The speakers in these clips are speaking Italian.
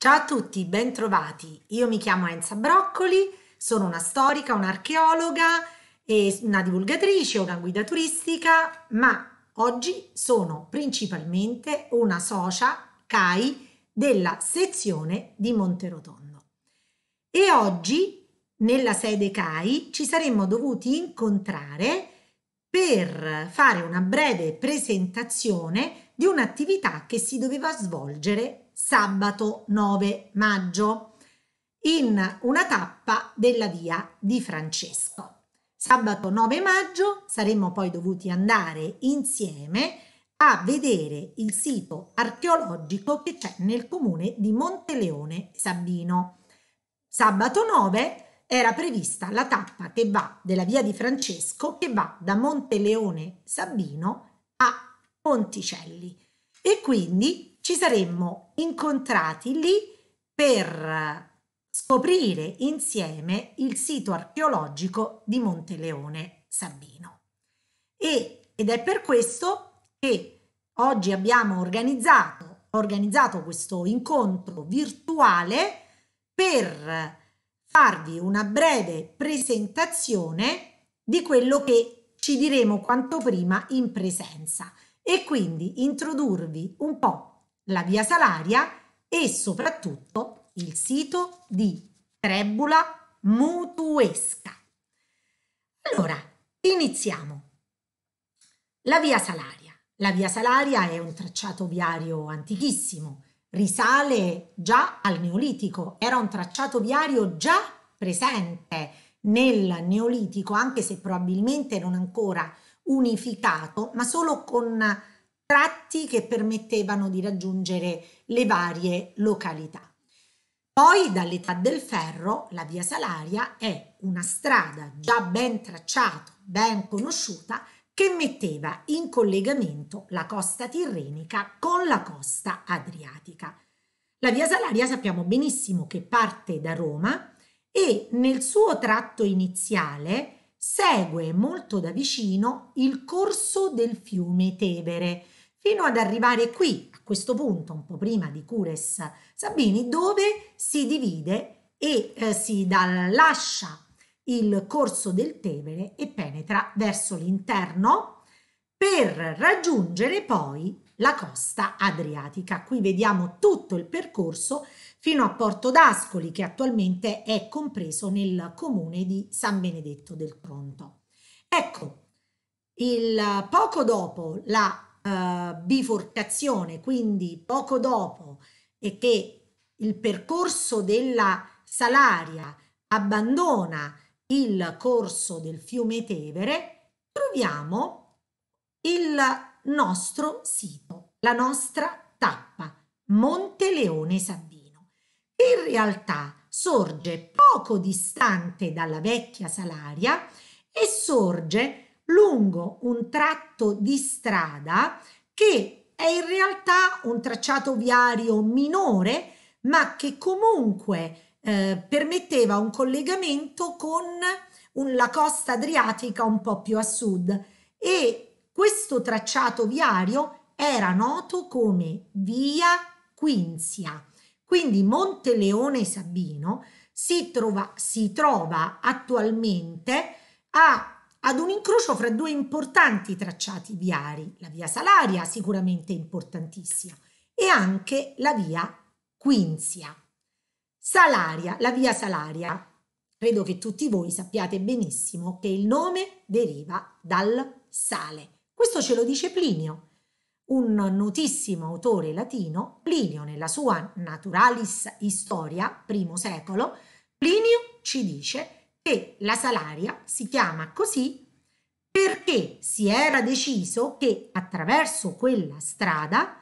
Ciao a tutti, bentrovati. Io mi chiamo Enza Broccoli, sono una storica, un'archeologa e una divulgatrice, una guida turistica, ma oggi sono principalmente una socia CAI della sezione di Monterotondo. E oggi nella sede CAI ci saremmo dovuti incontrare per fare una breve presentazione di un'attività che si doveva svolgere sabato 9 maggio in una tappa della via di Francesco. Sabato 9 maggio saremmo poi dovuti andare insieme a vedere il sito archeologico che c'è nel comune di Monteleone Sabino. Sabato 9 era prevista la tappa che va della via di Francesco che va da Monteleone Sabino a Ponticelli e quindi ci saremmo incontrati lì per scoprire insieme il sito archeologico di Monteleone Sabino. E, ed è per questo che oggi abbiamo organizzato, organizzato questo incontro virtuale per farvi una breve presentazione di quello che ci diremo quanto prima in presenza e quindi introdurvi un po' la via Salaria e soprattutto il sito di Trebula Mutuesca. Allora, iniziamo. La via Salaria. La via Salaria è un tracciato viario antichissimo, risale già al Neolitico, era un tracciato viario già presente nel Neolitico, anche se probabilmente non ancora unificato, ma solo con tratti che permettevano di raggiungere le varie località. Poi dall'età del ferro la via Salaria è una strada già ben tracciata, ben conosciuta, che metteva in collegamento la costa tirrenica con la costa adriatica. La via Salaria sappiamo benissimo che parte da Roma e nel suo tratto iniziale segue molto da vicino il corso del fiume Tevere, fino ad arrivare qui, a questo punto, un po' prima di Cures Sabini, dove si divide e eh, si da, lascia il corso del Tevere e penetra verso l'interno per raggiungere poi la costa adriatica. Qui vediamo tutto il percorso fino a Porto d'Ascoli che attualmente è compreso nel comune di San Benedetto del Tronto. Ecco, il, poco dopo la eh, biforcazione, quindi poco dopo, e che il percorso della Salaria abbandona il corso del fiume Tevere, troviamo il nostro sito, la nostra tappa, Monte Leone Sabino, in realtà sorge poco distante dalla vecchia Salaria e sorge lungo un tratto di strada che è in realtà un tracciato viario minore, ma che comunque eh, permetteva un collegamento con un, la costa adriatica un po' più a sud e questo tracciato viario era noto come Via Quinzia. Quindi Monte Leone Sabino si trova, si trova attualmente a ad un incrocio fra due importanti tracciati viari, la via Salaria sicuramente importantissima e anche la via Quinzia. Salaria, la via Salaria. Credo che tutti voi sappiate benissimo che il nome deriva dal sale. Questo ce lo dice Plinio, un notissimo autore latino, Plinio nella sua Naturalis Historia, primo secolo, Plinio ci dice che la Salaria si chiama così perché si era deciso che attraverso quella strada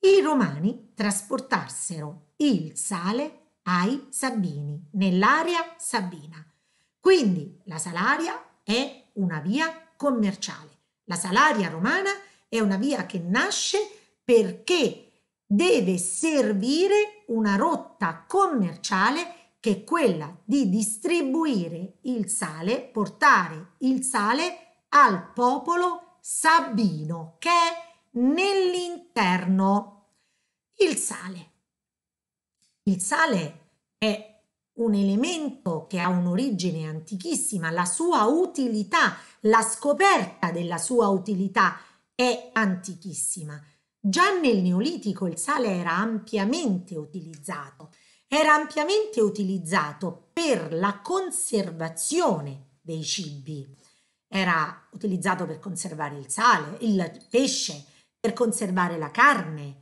i romani trasportassero il sale ai Sabini, nell'area sabina. Quindi la Salaria è una via commerciale. La Salaria romana è una via che nasce perché deve servire una rotta commerciale che è quella di distribuire il sale, portare il sale al popolo sabino che è nell'interno. Il sale. Il sale è un elemento che ha un'origine antichissima, la sua utilità, la scoperta della sua utilità è antichissima. Già nel Neolitico il sale era ampiamente utilizzato, era ampiamente utilizzato per la conservazione dei cibi era utilizzato per conservare il sale, il pesce, per conservare la carne,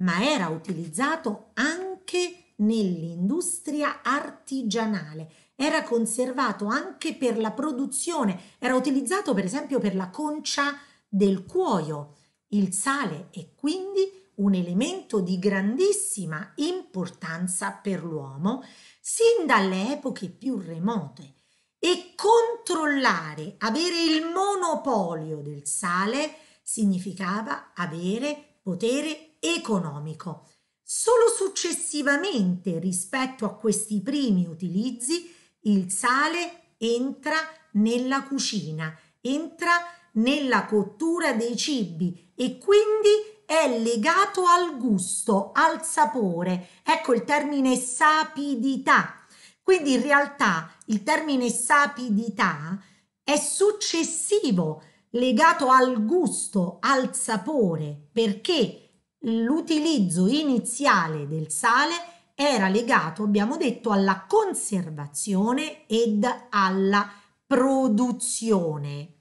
ma era utilizzato anche nell'industria artigianale, era conservato anche per la produzione, era utilizzato per esempio per la concia del cuoio. Il sale è quindi un elemento di grandissima importanza per l'uomo sin dalle epoche più remote e controllare, avere il monopolio del sale significava avere potere economico. Solo successivamente rispetto a questi primi utilizzi il sale entra nella cucina, entra nella cottura dei cibi e quindi è legato al gusto, al sapore. Ecco il termine sapidità quindi in realtà il termine sapidità è successivo, legato al gusto, al sapore, perché l'utilizzo iniziale del sale era legato, abbiamo detto, alla conservazione ed alla produzione.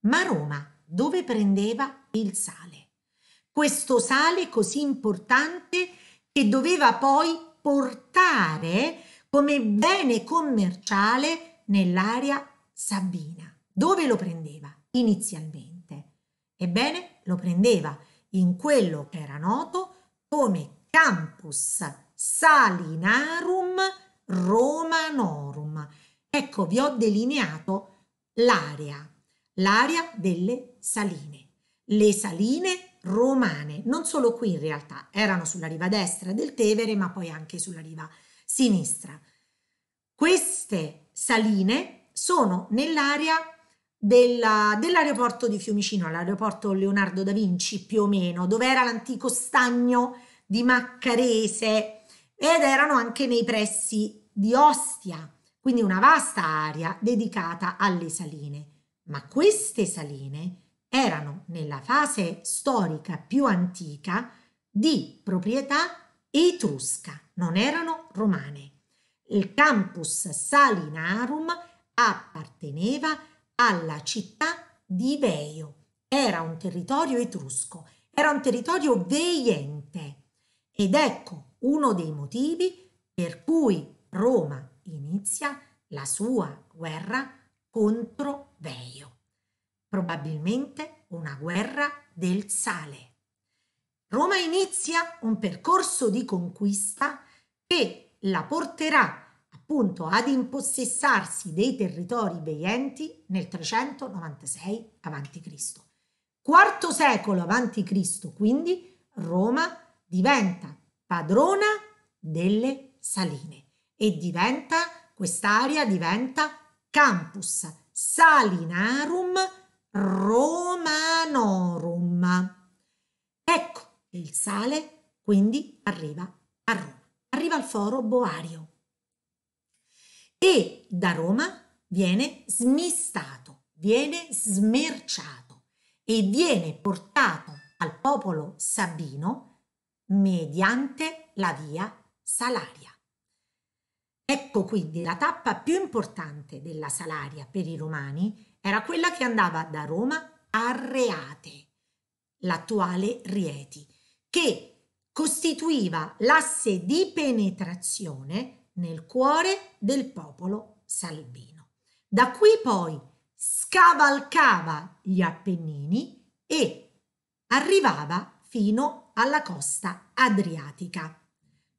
Ma Roma dove prendeva il sale? Questo sale così importante che doveva poi portare come bene commerciale nell'area Sabina. Dove lo prendeva inizialmente? Ebbene, lo prendeva in quello che era noto come Campus Salinarum Romanorum. Ecco, vi ho delineato l'area, l'area delle saline, le saline romane, non solo qui in realtà, erano sulla riva destra del Tevere, ma poi anche sulla riva sinistra. Queste saline sono nell'area della, dell'aeroporto di Fiumicino, l'aeroporto Leonardo da Vinci più o meno, dove era l'antico stagno di Maccarese ed erano anche nei pressi di Ostia, quindi una vasta area dedicata alle saline. Ma queste saline erano nella fase storica più antica di proprietà etrusca, non erano romane. Il campus Salinarum apparteneva alla città di Veio, era un territorio etrusco, era un territorio veiente ed ecco uno dei motivi per cui Roma inizia la sua guerra contro Veio, probabilmente una guerra del sale. Roma inizia un percorso di conquista che la porterà appunto ad impossessarsi dei territori veienti nel 396 a.C. Quarto secolo avanti Cristo, quindi, Roma diventa padrona delle saline e diventa, quest'area diventa campus salinarum romanorum e il sale quindi arriva a Roma, arriva al foro boario e da Roma viene smistato, viene smerciato e viene portato al popolo sabino mediante la via Salaria. Ecco quindi la tappa più importante della Salaria per i romani era quella che andava da Roma a Reate, l'attuale Rieti, che costituiva l'asse di penetrazione nel cuore del popolo salvino. Da qui poi scavalcava gli Appennini e arrivava fino alla costa adriatica,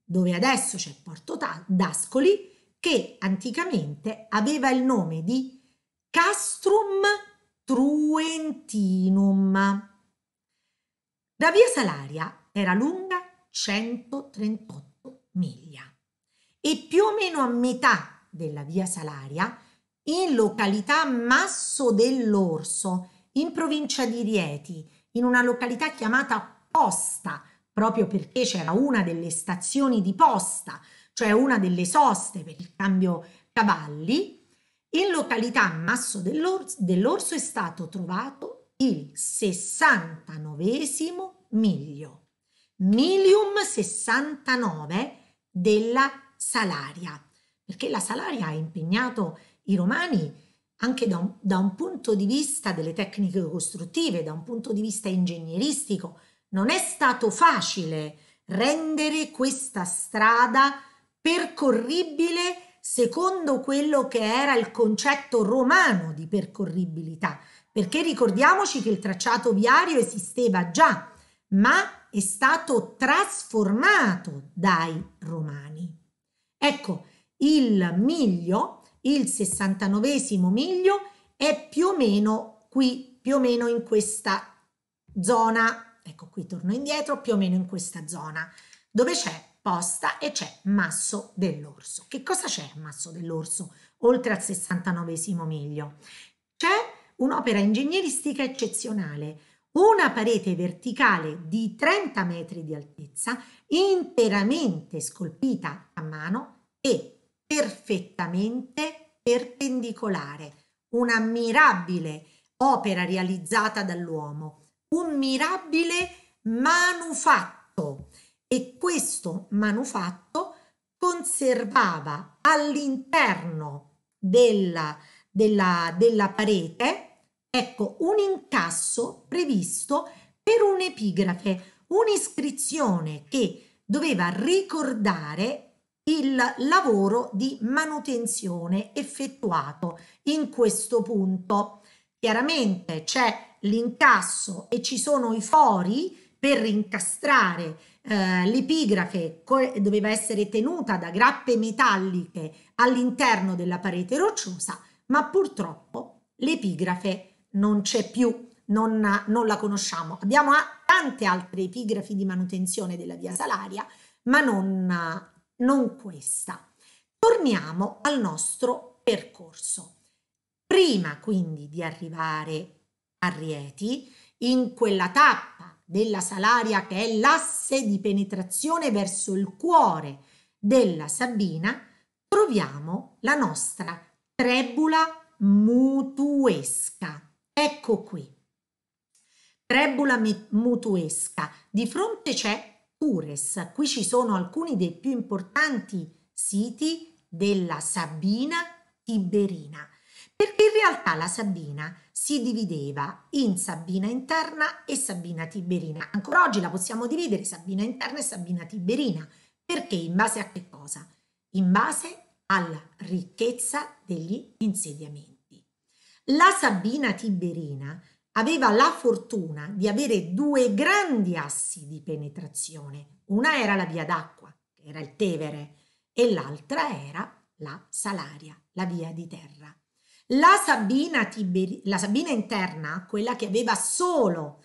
dove adesso c'è Porto d'Ascoli, che anticamente aveva il nome di Castrum Truentinum. Da Via Salaria era lunga 138 miglia e più o meno a metà della via Salaria, in località Masso dell'Orso, in provincia di Rieti, in una località chiamata Posta, proprio perché c'era una delle stazioni di posta, cioè una delle soste per il cambio cavalli, in località Masso dell'Orso, è stato trovato il 69 miglio milium 69 della Salaria, perché la Salaria ha impegnato i romani anche da un, da un punto di vista delle tecniche costruttive, da un punto di vista ingegneristico. Non è stato facile rendere questa strada percorribile secondo quello che era il concetto romano di percorribilità, perché ricordiamoci che il tracciato viario esisteva già ma è stato trasformato dai romani. Ecco, il miglio, il 69 miglio, è più o meno qui, più o meno in questa zona. Ecco, qui torno indietro, più o meno in questa zona, dove c'è posta e c'è masso dell'orso. Che cosa c'è a masso dell'orso, oltre al 69 miglio? C'è un'opera ingegneristica eccezionale, una parete verticale di 30 metri di altezza interamente scolpita a mano e perfettamente perpendicolare, Una mirabile opera realizzata dall'uomo, un mirabile manufatto e questo manufatto conservava all'interno della, della, della parete Ecco, un incasso previsto per un'epigrafe, un'iscrizione che doveva ricordare il lavoro di manutenzione effettuato in questo punto. Chiaramente c'è l'incasso e ci sono i fori per incastrare eh, l'epigrafe doveva essere tenuta da grappe metalliche all'interno della parete rocciosa, ma purtroppo l'epigrafe non c'è più, non, non la conosciamo. Abbiamo tante altre epigrafi di manutenzione della via Salaria, ma non, non questa. Torniamo al nostro percorso. Prima quindi di arrivare a Rieti, in quella tappa della Salaria che è l'asse di penetrazione verso il cuore della Sabina, troviamo la nostra trebula mutuesca. Ecco qui. Trebula mutuesca. Di fronte c'è Cures. Qui ci sono alcuni dei più importanti siti della Sabina Tiberina. Perché in realtà la Sabina si divideva in Sabina interna e Sabina Tiberina. Ancora oggi la possiamo dividere Sabina interna e Sabina Tiberina. Perché? In base a che cosa? In base alla ricchezza degli insediamenti. La Sabina Tiberina aveva la fortuna di avere due grandi assi di penetrazione. Una era la via d'acqua, che era il Tevere, e l'altra era la Salaria, la via di terra. La Sabina, Tiberi, la Sabina interna, quella che aveva solo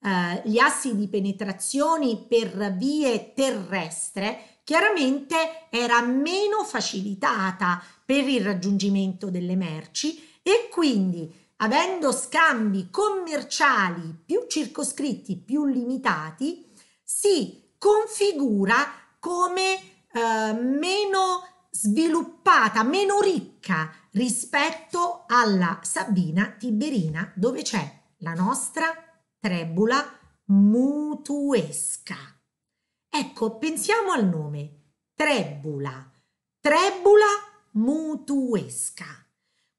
eh, gli assi di penetrazioni per vie terrestre, chiaramente era meno facilitata per il raggiungimento delle merci e quindi avendo scambi commerciali più circoscritti, più limitati, si configura come eh, meno sviluppata, meno ricca rispetto alla Sabina Tiberina, dove c'è la nostra trebula mutuesca. Ecco, pensiamo al nome, trebula, trebula mutuesca.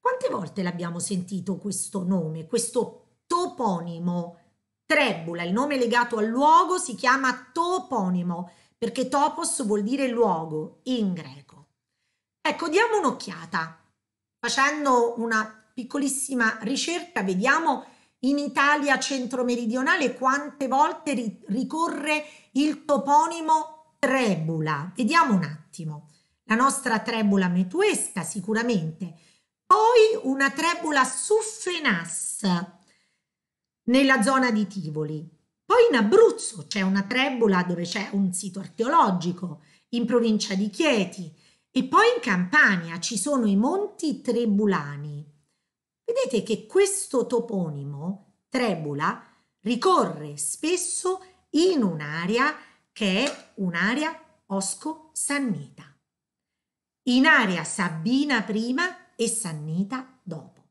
Quante volte l'abbiamo sentito questo nome, questo toponimo? Trebula, il nome legato al luogo, si chiama toponimo perché topos vuol dire luogo in greco. Ecco, diamo un'occhiata. Facendo una piccolissima ricerca, vediamo in Italia centro-meridionale quante volte ri ricorre il toponimo Trebula. Vediamo un attimo. La nostra Trebula metuesca sicuramente, poi una trebola suffenassa nella zona di Tivoli. Poi in Abruzzo c'è una trebula dove c'è un sito archeologico, in provincia di Chieti. E poi in Campania ci sono i Monti Trebulani. Vedete che questo toponimo, Trebula, ricorre spesso in un'area che è un'area osco-sannita. In area Sabina prima e Sannita dopo.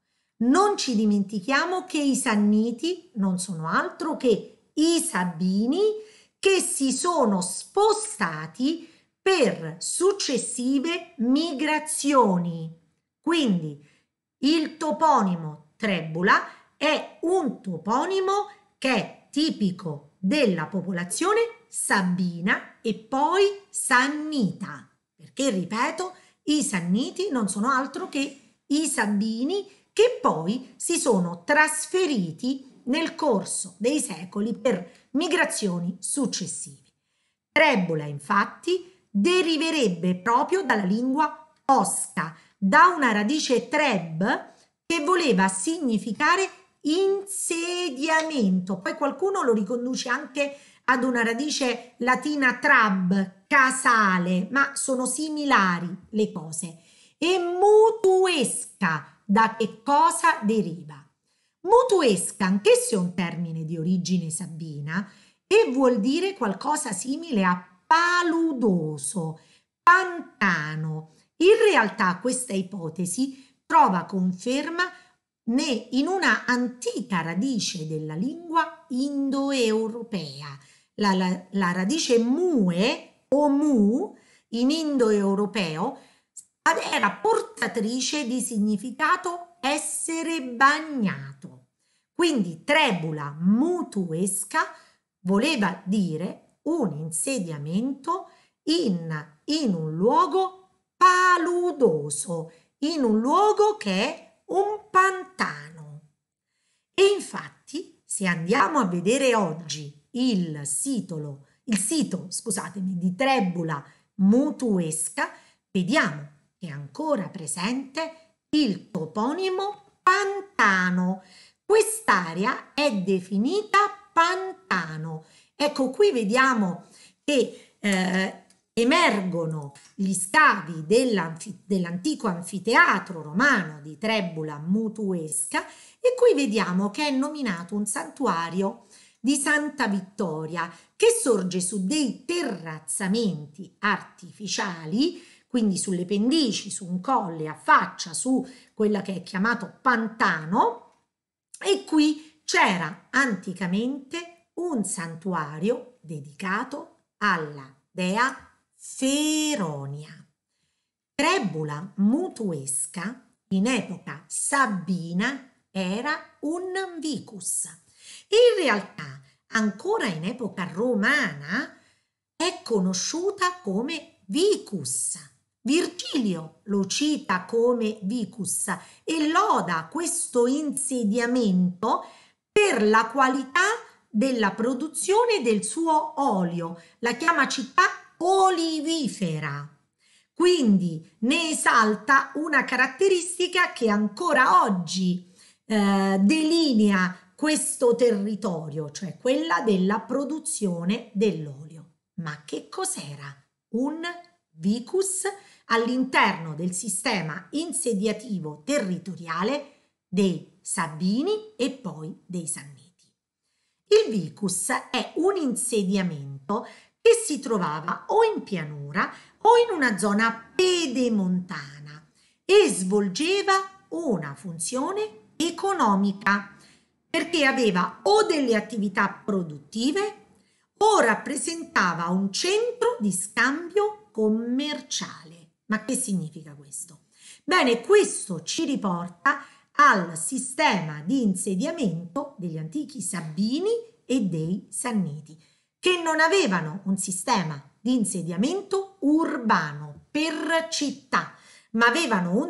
Non ci dimentichiamo che i Sanniti non sono altro che i Sabini che si sono spostati per successive migrazioni. Quindi il toponimo Trebula è un toponimo che è tipico della popolazione sabina e poi sannita, perché ripeto i Sanniti non sono altro che i Sabini che poi si sono trasferiti nel corso dei secoli per migrazioni successive. Trebola, infatti, deriverebbe proprio dalla lingua osca, da una radice treb che voleva significare insediamento. Poi qualcuno lo riconduce anche a ad una radice latina trab, casale, ma sono similari le cose. E mutuesca, da che cosa deriva? Mutuesca, anch'esso è un termine di origine sabina e vuol dire qualcosa simile a paludoso, pantano. In realtà questa ipotesi trova conferma in una antica radice della lingua indoeuropea, la, la, la radice mue o mu in indoeuropeo era portatrice di significato essere bagnato. Quindi trebula mutuesca voleva dire un insediamento in, in un luogo paludoso, in un luogo che è un pantano. E infatti, se andiamo a vedere oggi il, sitolo, il sito di Trebula Mutuesca, vediamo che è ancora presente il toponimo Pantano. Quest'area è definita Pantano. Ecco qui vediamo che eh, emergono gli scavi dell'antico anfiteatro romano di Trebula Mutuesca e qui vediamo che è nominato un santuario di Santa Vittoria che sorge su dei terrazzamenti artificiali, quindi sulle pendici, su un colle a faccia, su quella che è chiamato pantano e qui c'era anticamente un santuario dedicato alla dea Feronia. Trebula mutuesca in epoca sabina era un vicus in realtà, ancora in epoca romana, è conosciuta come vicus. Virgilio lo cita come vicus e loda questo insediamento per la qualità della produzione del suo olio, la chiama città olivifera. Quindi ne esalta una caratteristica che ancora oggi eh, delinea questo territorio, cioè quella della produzione dell'olio. Ma che cos'era? Un vicus all'interno del sistema insediativo territoriale dei Sabini e poi dei Sanniti. Il vicus è un insediamento che si trovava o in pianura o in una zona pedemontana e svolgeva una funzione economica perché aveva o delle attività produttive o rappresentava un centro di scambio commerciale. Ma che significa questo? Bene, questo ci riporta al sistema di insediamento degli antichi Sabini e dei Sanniti, che non avevano un sistema di insediamento urbano per città, ma avevano un,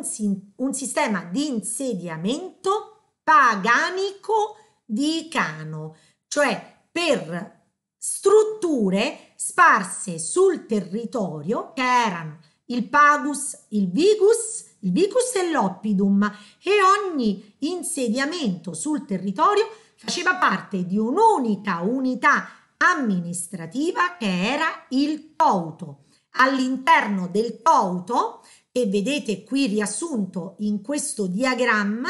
un sistema di insediamento paganico di Cano, cioè per strutture sparse sul territorio che erano il pagus, il vigus, il vicus e l'oppidum e ogni insediamento sul territorio faceva parte di un'unica unità amministrativa che era il tauto. All'interno del tauto, che vedete qui riassunto in questo diagramma,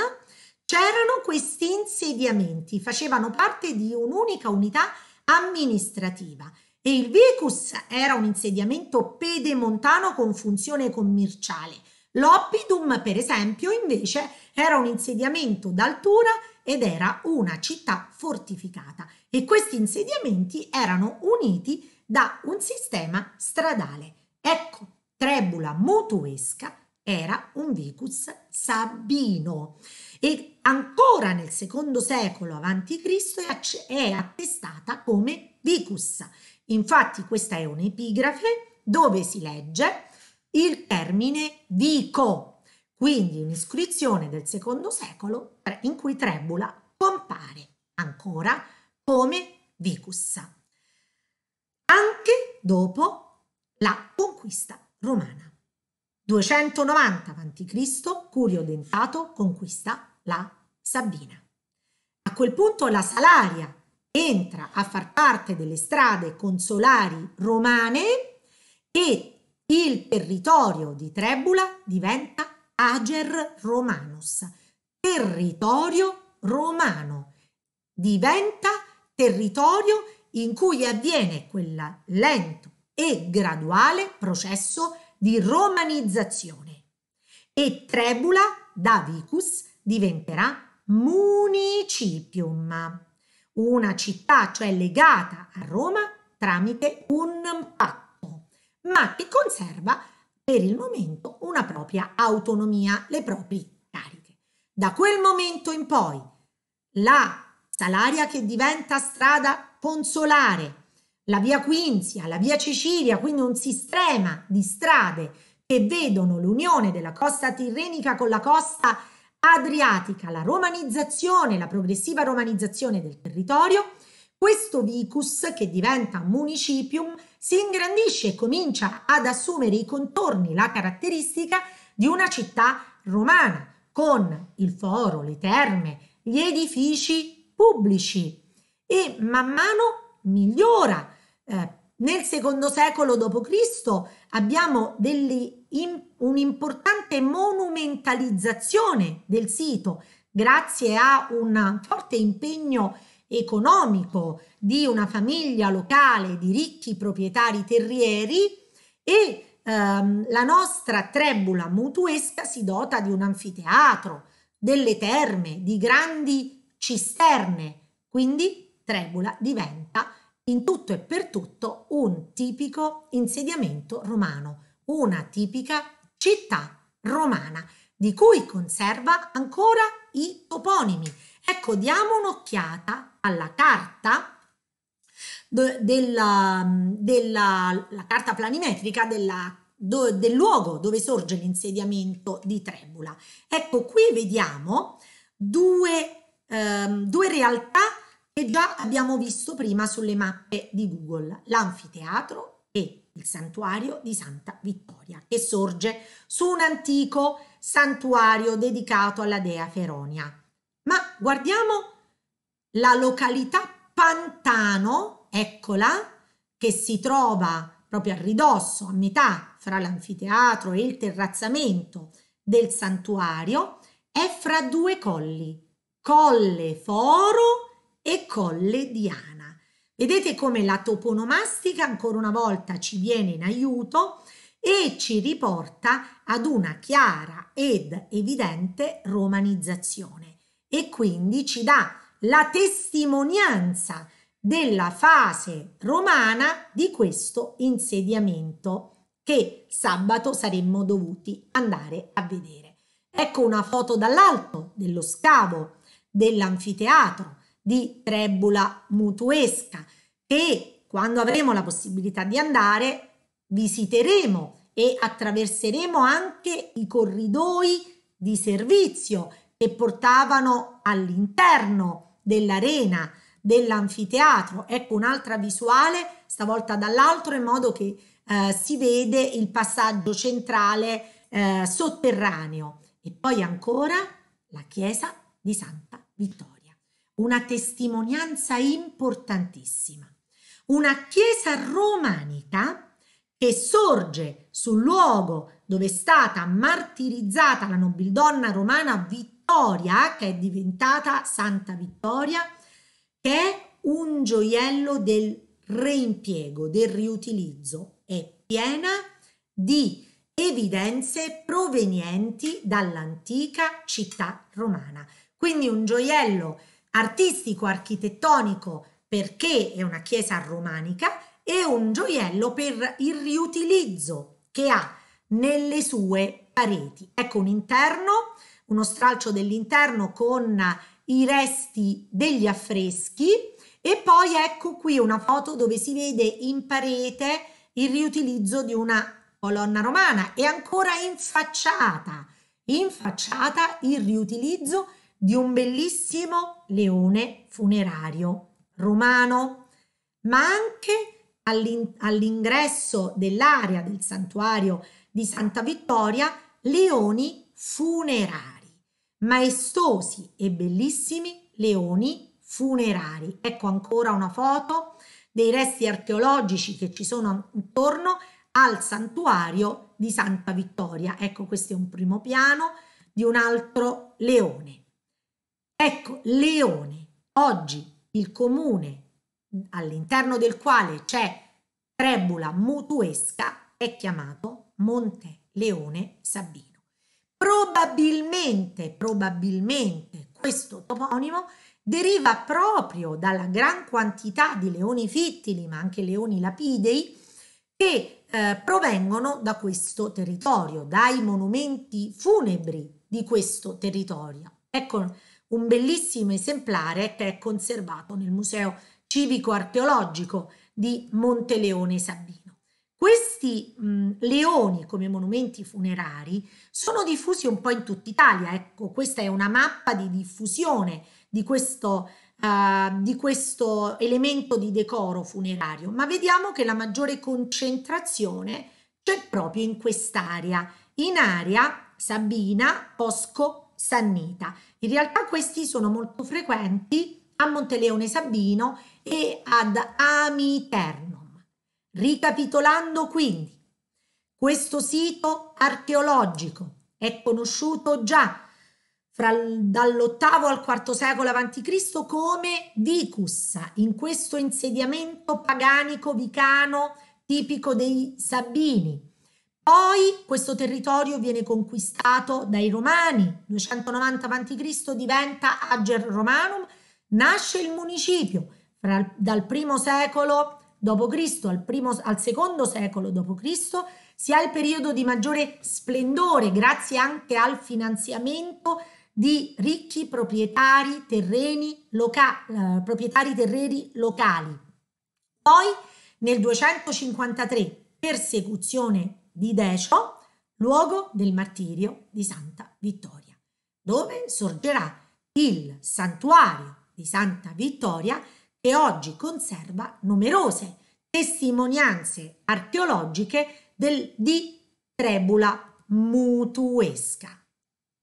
c'erano questi insediamenti, facevano parte di un'unica unità amministrativa e il Vicus era un insediamento pedemontano con funzione commerciale. L'Oppidum, per esempio, invece era un insediamento d'altura ed era una città fortificata e questi insediamenti erano uniti da un sistema stradale. Ecco, Trebula Mutuesca era un vicus sabino e ancora nel secondo secolo a.C. è attestata come vicus. Infatti questa è un'epigrafe dove si legge il termine vico, quindi un'iscrizione del secondo secolo in cui Trebula compare ancora come vicus, anche dopo la conquista romana. 290 a.C. Curio Dentato conquista la Sabina. A quel punto la Salaria entra a far parte delle strade consolari romane e il territorio di Trebula diventa Ager Romanus, territorio romano. Diventa territorio in cui avviene quel lento e graduale processo di romanizzazione. E Trebula, da Vicus, diventerà municipium, una città cioè legata a Roma tramite un patto, ma che conserva per il momento una propria autonomia, le proprie cariche. Da quel momento in poi la Salaria che diventa strada consolare, la via Quinzia, la via Cecilia, quindi un sistema di strade che vedono l'unione della costa tirrenica con la costa adriatica, la romanizzazione, la progressiva romanizzazione del territorio, questo vicus, che diventa municipium, si ingrandisce e comincia ad assumere i contorni, la caratteristica di una città romana, con il foro, le terme, gli edifici pubblici e man mano migliora. Eh, nel secondo secolo d.C. abbiamo degli un'importante monumentalizzazione del sito grazie a un forte impegno economico di una famiglia locale di ricchi proprietari terrieri e ehm, la nostra Trebula mutuesca si dota di un anfiteatro, delle terme, di grandi cisterne, quindi Trebula diventa in tutto e per tutto un tipico insediamento romano una tipica città romana di cui conserva ancora i toponimi. Ecco, diamo un'occhiata alla carta della, della carta planimetrica della, do, del luogo dove sorge l'insediamento di Trebula. Ecco, qui vediamo due, ehm, due realtà che già abbiamo visto prima sulle mappe di Google, l'anfiteatro e il santuario di Santa Vittoria, che sorge su un antico santuario dedicato alla dea Feronia. Ma guardiamo la località Pantano, eccola, che si trova proprio a ridosso, a metà fra l'anfiteatro e il terrazzamento del santuario, è fra due colli, Colle Foro e Colle Diana. Vedete come la toponomastica ancora una volta ci viene in aiuto e ci riporta ad una chiara ed evidente romanizzazione e quindi ci dà la testimonianza della fase romana di questo insediamento che sabato saremmo dovuti andare a vedere. Ecco una foto dall'alto dello scavo dell'anfiteatro di Trebula Mutuesca, che quando avremo la possibilità di andare visiteremo e attraverseremo anche i corridoi di servizio che portavano all'interno dell'arena dell'anfiteatro. Ecco un'altra visuale, stavolta dall'altro, in modo che eh, si vede il passaggio centrale eh, sotterraneo. E poi ancora la chiesa di Santa Vittoria una testimonianza importantissima. Una chiesa romanica che sorge sul luogo dove è stata martirizzata la nobildonna romana Vittoria, che è diventata Santa Vittoria, che è un gioiello del reimpiego, del riutilizzo, è piena di evidenze provenienti dall'antica città romana. Quindi un gioiello artistico, architettonico, perché è una chiesa romanica, e un gioiello per il riutilizzo che ha nelle sue pareti. Ecco un interno, uno stralcio dell'interno con i resti degli affreschi e poi ecco qui una foto dove si vede in parete il riutilizzo di una colonna romana e ancora in facciata, in facciata il riutilizzo di un bellissimo leone funerario romano, ma anche all'in- all'ingresso dell'area del santuario di Santa Vittoria leoni funerari, maestosi e bellissimi leoni funerari. Ecco ancora una foto dei resti archeologici che ci sono intorno al santuario di Santa Vittoria. Ecco questo è un primo piano di un altro leone. Ecco, Leone, oggi il comune all'interno del quale c'è Trebula Mutuesca è chiamato Monte Leone Sabino. Probabilmente, probabilmente questo toponimo deriva proprio dalla gran quantità di leoni fittili, ma anche leoni lapidei, che eh, provengono da questo territorio, dai monumenti funebri di questo territorio. Ecco, un bellissimo esemplare che è conservato nel Museo Civico Archeologico di Monteleone Sabino. Questi mh, leoni come monumenti funerari sono diffusi un po' in tutta Italia. Ecco, questa è una mappa di diffusione di questo, uh, di questo elemento di decoro funerario, ma vediamo che la maggiore concentrazione c'è proprio in quest'area, in area Sabina, Posco, Sannita. In realtà questi sono molto frequenti a Monteleone Sabino e ad Amiternum. Ricapitolando quindi, questo sito archeologico è conosciuto già dall'ottavo al IV secolo a.C. come Vicus, in questo insediamento paganico vicano tipico dei Sabini poi questo territorio viene conquistato dai Romani, 290 a.C. diventa Ager Romanum, nasce il municipio fra, dal primo secolo d.C. Al, primo, al secondo secolo d.C. si ha il periodo di maggiore splendore grazie anche al finanziamento di ricchi proprietari terreni, loca eh, proprietari terreni locali. Poi nel 253, persecuzione di Decio, luogo del martirio di Santa Vittoria, dove sorgerà il santuario di Santa Vittoria che oggi conserva numerose testimonianze archeologiche del, di Trebula mutuesca.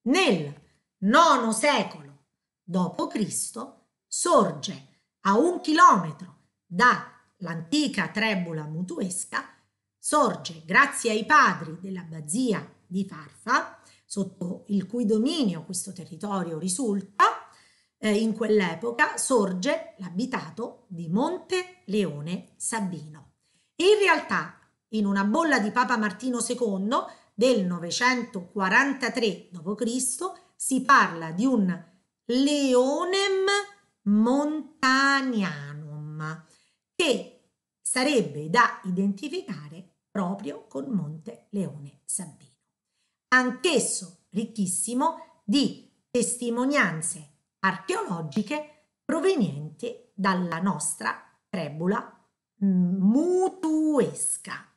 Nel IX secolo d.C. sorge a un chilometro dall'antica Trebula mutuesca sorge grazie ai padri dell'abbazia di Farfa, sotto il cui dominio questo territorio risulta, eh, in quell'epoca sorge l'abitato di Monte Leone Sabino. E in realtà, in una bolla di Papa Martino II del 943 d.C., si parla di un Leonem Montanianum, che sarebbe da identificare proprio con Monte Leone Sabino. Anch'esso ricchissimo di testimonianze archeologiche provenienti dalla nostra trebula mm, mutuesca.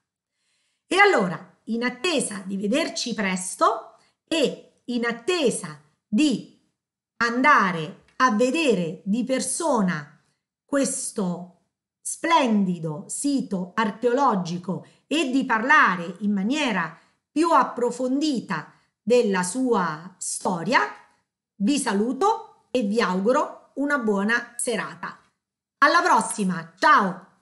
E allora, in attesa di vederci presto e in attesa di andare a vedere di persona questo splendido sito archeologico e di parlare in maniera più approfondita della sua storia, vi saluto e vi auguro una buona serata. Alla prossima, ciao!